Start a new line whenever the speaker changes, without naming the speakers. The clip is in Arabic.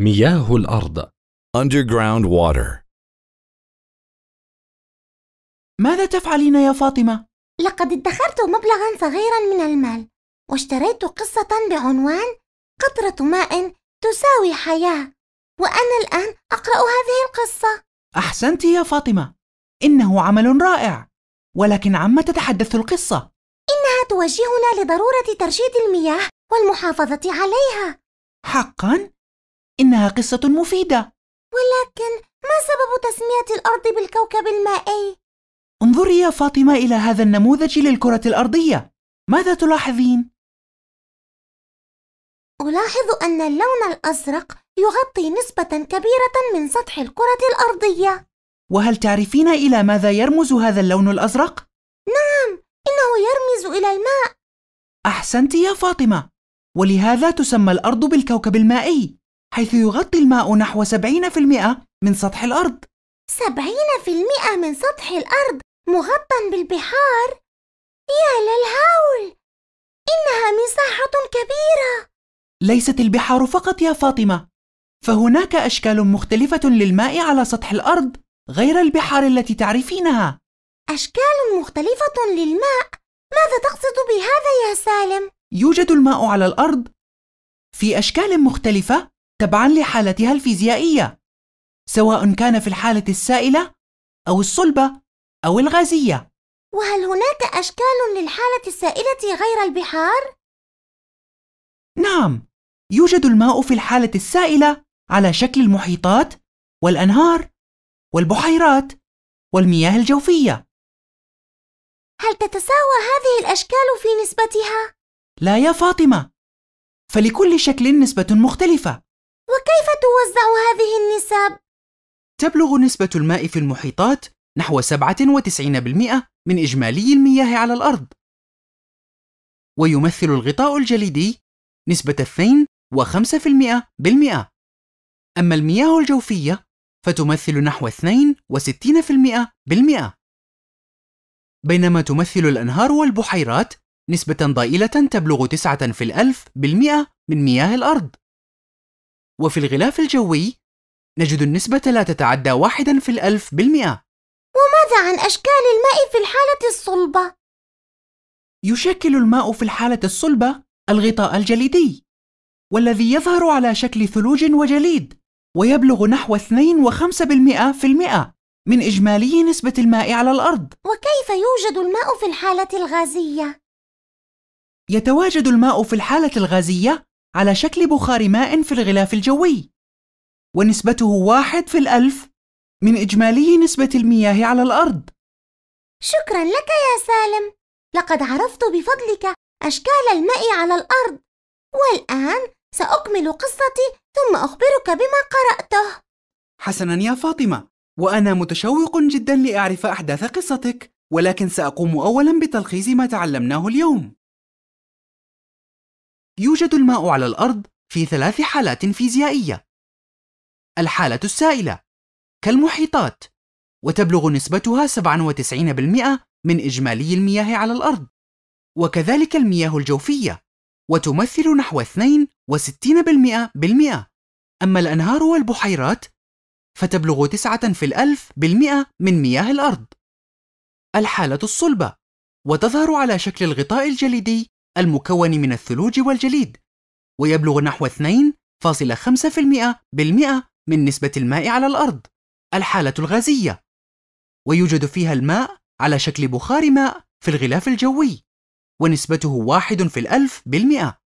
مياه الأرض Underground water ماذا تفعلين يا فاطمة؟ لقد ادخرت مبلغا صغيرا من المال واشتريت قصة بعنوان قطرة ماء تساوي حياة وأنا الآن أقرأ هذه القصة
أحسنت يا فاطمة إنه عمل رائع ولكن عما تتحدث القصة؟ إنها توجهنا لضرورة ترشيد المياه والمحافظة عليها حقا؟ إنها قصة مفيدة
ولكن ما سبب تسمية الأرض بالكوكب المائي؟
انظري يا فاطمة إلى هذا النموذج للكرة الأرضية ماذا تلاحظين؟ ألاحظ
أن اللون الأزرق يغطي نسبة كبيرة من سطح الكرة الأرضية
وهل تعرفين إلى ماذا يرمز هذا اللون الأزرق؟ نعم، إنه يرمز إلى الماء أحسنت يا فاطمة ولهذا تسمى الأرض بالكوكب المائي حيث يغطي الماء نحو 70% من سطح الأرض 70% من سطح الأرض مغطى بالبحار؟ يا للهول! إنها مساحة كبيرة ليست البحار فقط يا فاطمة فهناك أشكال مختلفة للماء على سطح الأرض غير البحار التي تعرفينها أشكال مختلفة للماء ماذا تقصد بهذا يا سالم؟ يوجد الماء على الأرض في أشكال مختلفة تبعا لحالتها الفيزيائية سواء كان في الحالة السائلة أو الصلبة أو الغازية وهل هناك أشكال
للحالة السائلة غير البحار؟
نعم يوجد الماء في الحالة السائلة على شكل المحيطات والأنهار والبحيرات والمياه الجوفية هل تتساوى
هذه الأشكال في نسبتها؟
لا يا فاطمة فلكل شكل نسبة مختلفة توزع هذه النسب؟ تبلغ نسبة الماء في المحيطات نحو 97% من إجمالي المياه على الأرض ويمثل الغطاء الجليدي نسبة 2.5% بالمئة أما المياه الجوفية فتمثل نحو 62% بالمئة بينما تمثل الأنهار والبحيرات نسبة ضئيلة تبلغ 9 في الألف بالمئة من مياه الأرض وفي الغلاف الجوي نجد النسبة لا تتعدى واحدا في الألف بالمئة وماذا عن أشكال الماء في الحالة الصلبة؟ يشكل الماء في الحالة الصلبة الغطاء الجليدي والذي يظهر على شكل ثلوج وجليد ويبلغ نحو 2.5% في المئة من إجمالي نسبة الماء على الأرض وكيف يوجد الماء في الحالة الغازية؟ يتواجد الماء في الحالة الغازية على شكل بخار ماء في الغلاف الجوي ونسبته واحد في الألف من إجمالي نسبة المياه على الأرض شكرا لك يا سالم لقد
عرفت بفضلك أشكال الماء على الأرض والآن سأكمل قصتي ثم أخبرك بما قرأته
حسنا يا فاطمة وأنا متشوق جدا لأعرف أحداث قصتك ولكن سأقوم أولا بتلخيص ما تعلمناه اليوم يوجد الماء على الأرض في ثلاث حالات فيزيائية. الحالة السائلة كالمحيطات، وتبلغ نسبتها 97% من إجمالي المياه على الأرض، وكذلك المياه الجوفية، وتمثل نحو 62% بالمئة. أما الأنهار والبحيرات فتبلغ 9 في الألف بالمئة من مياه الأرض. الحالة الصلبة وتظهر على شكل الغطاء الجليدي المكون من الثلوج والجليد ويبلغ نحو 2.5% بالمئة من نسبة الماء على الأرض الحالة الغازية ويوجد فيها الماء على شكل بخار ماء في الغلاف الجوي ونسبته واحد في الألف بالمئة